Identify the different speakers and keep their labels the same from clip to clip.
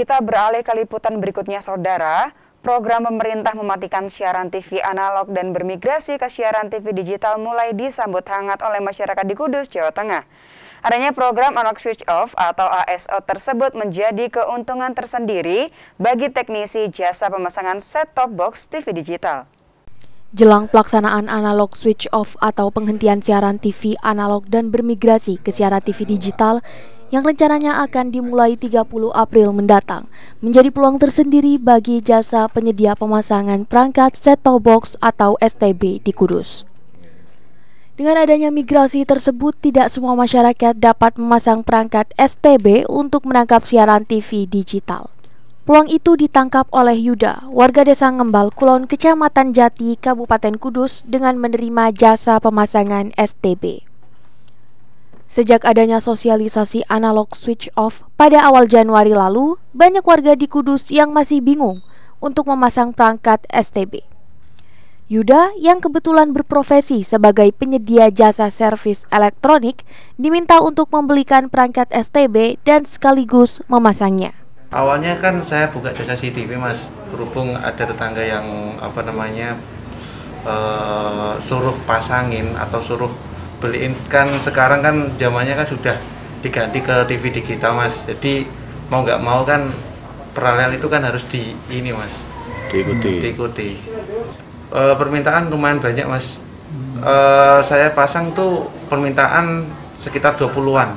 Speaker 1: Kita beralih ke liputan berikutnya, Saudara. Program pemerintah mematikan siaran TV analog dan bermigrasi ke siaran TV digital mulai disambut hangat oleh masyarakat di Kudus, Jawa Tengah. Adanya program analog switch off atau ASO tersebut menjadi keuntungan tersendiri bagi teknisi jasa pemasangan set-top box TV digital.
Speaker 2: Jelang pelaksanaan analog switch off atau penghentian siaran TV analog dan bermigrasi ke siaran TV digital, yang rencananya akan dimulai 30 April mendatang menjadi peluang tersendiri bagi jasa penyedia pemasangan perangkat set-top box atau STB di Kudus. Dengan adanya migrasi tersebut, tidak semua masyarakat dapat memasang perangkat STB untuk menangkap siaran TV digital. Peluang itu ditangkap oleh Yuda, warga desa Ngembal Kulon, Kecamatan Jati, Kabupaten Kudus dengan menerima jasa pemasangan STB. Sejak adanya sosialisasi analog switch off pada awal Januari lalu, banyak warga di Kudus yang masih bingung untuk memasang perangkat STB. Yuda yang kebetulan berprofesi sebagai penyedia jasa servis elektronik diminta untuk membelikan perangkat STB dan sekaligus memasangnya.
Speaker 3: Awalnya kan saya buka jasa CCTV mas, berhubung ada tetangga yang apa namanya uh, suruh pasangin atau suruh beliin kan sekarang kan zamannya kan sudah diganti ke TV digital mas jadi mau nggak mau kan paralel itu kan harus di ini mas diikuti hmm, diikuti e, permintaan lumayan banyak mas e, saya pasang tuh permintaan sekitar 20-an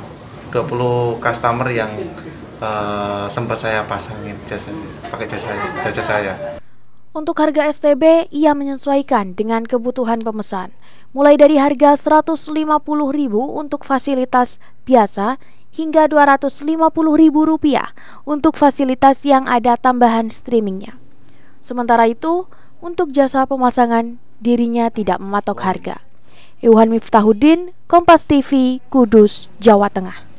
Speaker 3: 20 customer yang e, sempat saya pasangin jasa pakai jasa jasa saya
Speaker 2: untuk harga STB, ia menyesuaikan dengan kebutuhan pemesan, mulai dari harga Rp150.000 untuk fasilitas biasa hingga Rp250.000 untuk fasilitas yang ada tambahan streamingnya. Sementara itu, untuk jasa pemasangan, dirinya tidak mematok harga. Iwan Miftahuddin, Kompas TV,
Speaker 1: Kudus, Jawa Tengah.